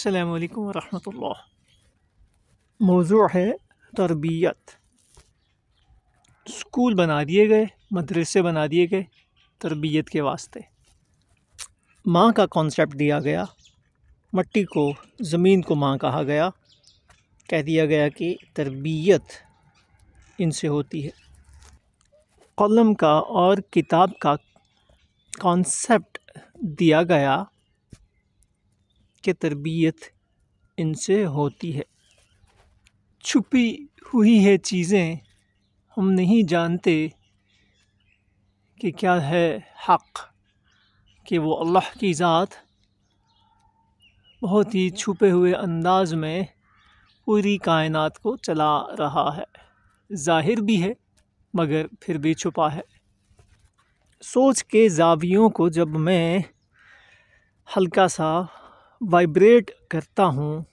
अल्लाम वरहमतुल्लाह मौजू है तरबियत स्कूल बना दिए गए मदरसे बना दिए गए तरबियत के वास्ते माँ का कॉन्सेप्ट दिया गया मट्टी को ज़मीन को माँ कहा गया कह दिया गया कि तरबियत इनसे होती है कलम का और किताब का कॉन्सेप्ट दिया गया की तरबियत इनसे होती है छुपी हुई है चीज़ें हम नहीं जानते कि क्या है हक़ कि वो अल्लाह की ज़ात बहुत ही छुपे हुए अंदाज में पूरी कायनात को चला रहा है ज़ाहिर भी है मगर फिर भी छुपा है सोच के जावियों को जब मैं हल्का सा वाइब्रेट करता हूँ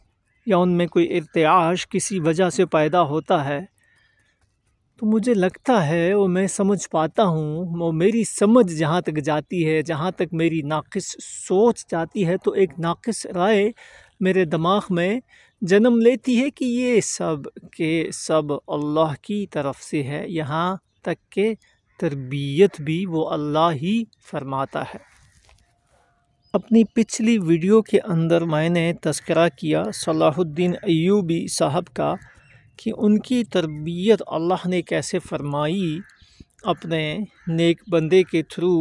या उनमें कोई इरतआश किसी वजह से पैदा होता है तो मुझे लगता है वो मैं समझ पाता हूँ वो मेरी समझ जहाँ तक जाती है जहाँ तक मेरी नाक़स सोच जाती है तो एक नाक़स राय मेरे दिमाग में जन्म लेती है कि ये सब के सब अल्लाह की तरफ से है यहाँ तक के तरबियत भी वो अल्लाह ही फरमाता है अपनी पिछली वीडियो के अंदर मैंने तस्करा किया सलाहुद्दीन अयूबी साहब का कि उनकी तरबियत अल्लाह ने कैसे फरमाई अपने नेक बंदे के थ्रू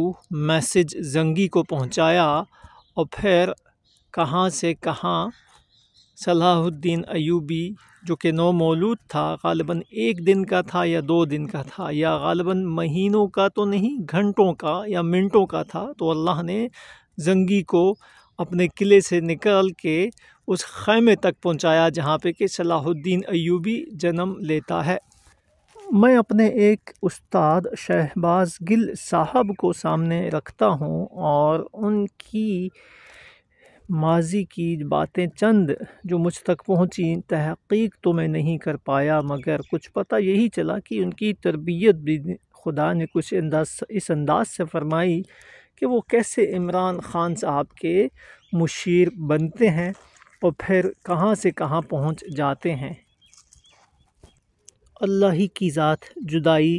मैसेज जंगी को पहुंचाया और फिर कहां से कहां सलाहुद्दीन अयूबी जो कि नौ मौलूद था गालबन एक दिन का था या दो दिन का था या गालबन महीनों का तो नहीं घंटों का या मिनटों का था तो अल्लाह ने जंगी को अपने किले से निकल के उस ख़ैमे तक पहुंचाया जहां पे कि सलाहुद्दीन अयूबी जन्म लेता है मैं अपने एक उस्ताद शहबाज गिल साहब को सामने रखता हूं और उनकी माजी की बातें चंद जो मुझ तक पहुंची तहकीक तो मैं नहीं कर पाया मगर कुछ पता यही चला कि उनकी तरबियत भी खुदा ने कुछ अंदाज इस अंदाज से फरमाई कि वो कैसे इमरान ख़ान साहब के मुशीर बनते हैं और फिर कहाँ से कहाँ पहुँच जाते हैं अल्लाह ही की ज़ात जुदाई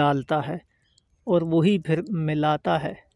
डालता है और वही फिर मिलाता है